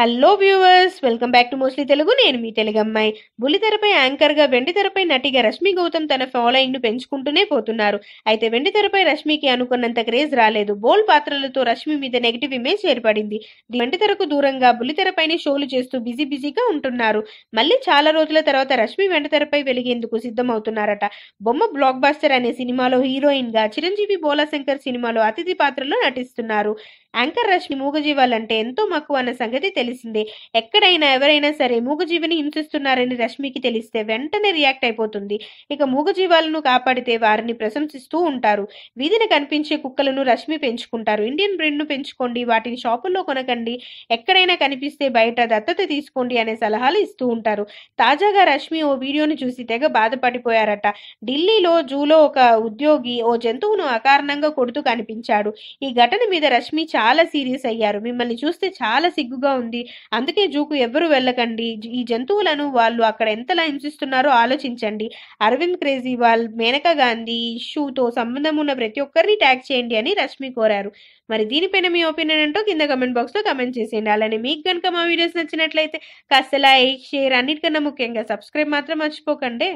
hello viewers welcome back to mostly Telugu నేను మీ తెలుగు తెలుగమ్మాయి బుల్లితెరపై యాంకర్గా వెండితెరపై నటిగా రష్మి గౌతమ్ తన ఫాలోయింగ్ను పెంచుకుంటూనే పోతున్నారు అయితే వెండితెరపై రష్మికి అనుకున్నంత క్రేజ్ రాలేదు బోల్ పాత్రలతో రష్మి మీద నెగిటివ్ ఇమేజ్ ఏర్పడింది వెండితెరకు దూరంగా బుల్లితెరపైనే షోలు చేస్తూ బిజీ బిజీగా ఉంటున్నారు మళ్ళీ చాలా రోజుల తర్వాత రష్మి వెండితెరపై వెలిగేందుకు సిద్ధమవుతున్నారట బొమ్మ బ్లాక్ బాస్టర్ అనే సినిమాలో హీరోయిన్గా చిరంజీవి బోలాశంకర్ సినిమాలో అతిథి పాత్రలో నటిస్తున్నారు యాంకర్ రష్మి మూగజీవాలంటే ఎంతో మక్కువ అన్న సంగతి తెలిసిందే ఎక్కడైనా ఎవరైనా సరే మూగజీవిని హింసిస్తున్నారని రష్మికి తెలిస్తే వెంటనే రియాక్ట్ అయిపోతుంది ఇక మూగజీవాలను కాపాడితే వారిని ప్రశంసిస్తూ ఉంటారు వీధిని కనిపించే కుక్కలను రష్మి పెంచుకుంటారు ఇండియన్ బ్రిడ్ను పెంచుకోండి వాటిని షాపుల్లో కొనకండి ఎక్కడైనా కనిపిస్తే బయట దత్తత తీసుకోండి అనే సలహాలు ఇస్తూ ఉంటారు తాజాగా రష్మి ఓ వీడియోను చూసి తెగ బాధపడిపోయారట ఢిల్లీలో జూలో ఒక ఉద్యోగి ఓ జంతువును అకారణంగా కొడుతూ కనిపించాడు ఈ ఘటన మీద రష్మి చాలా సీరియస్ అయ్యారు మిమ్మల్ని చూస్తే చాలా సిగ్గుగా ఉంది అందుకే జూకు ఎవ్వరు వెళ్ళకండి ఈ జంతువులను వాళ్ళు అక్కడ ఎంతలా హింసిస్తున్నారో ఆలోచించండి అరవింద్ కేజ్రీవాల్ మేనకా గాంధీ షూతో సంబంధం ఉన్న ప్రతి ఒక్కరిని ట్యాగ్ చేయండి అని రష్మి కోరారు మరి దీనిపైన మీ ఒపీనియన్ ఏంటో కింద కమెంట్ బాక్స్లో కమెంట్ చేసేయండి అలానే మీకు కనుక మా వీడియోస్ నచ్చినట్లయితే కాస్త లైక్ షేర్ అన్నిటికన్నా ముఖ్యంగా సబ్స్క్రైబ్ మాత్రం మర్చిపోకండి